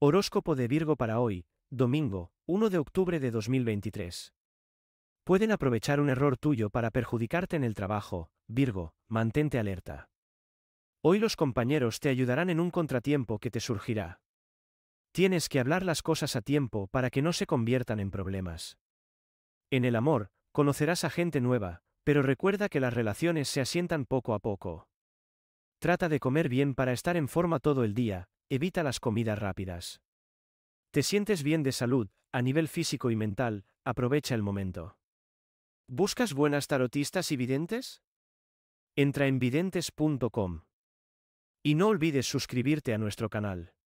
Horóscopo de Virgo para hoy, domingo, 1 de octubre de 2023. Pueden aprovechar un error tuyo para perjudicarte en el trabajo, Virgo, mantente alerta. Hoy los compañeros te ayudarán en un contratiempo que te surgirá. Tienes que hablar las cosas a tiempo para que no se conviertan en problemas. En el amor, conocerás a gente nueva, pero recuerda que las relaciones se asientan poco a poco. Trata de comer bien para estar en forma todo el día, Evita las comidas rápidas. Te sientes bien de salud, a nivel físico y mental, aprovecha el momento. ¿Buscas buenas tarotistas y videntes? Entra en videntes.com. Y no olvides suscribirte a nuestro canal.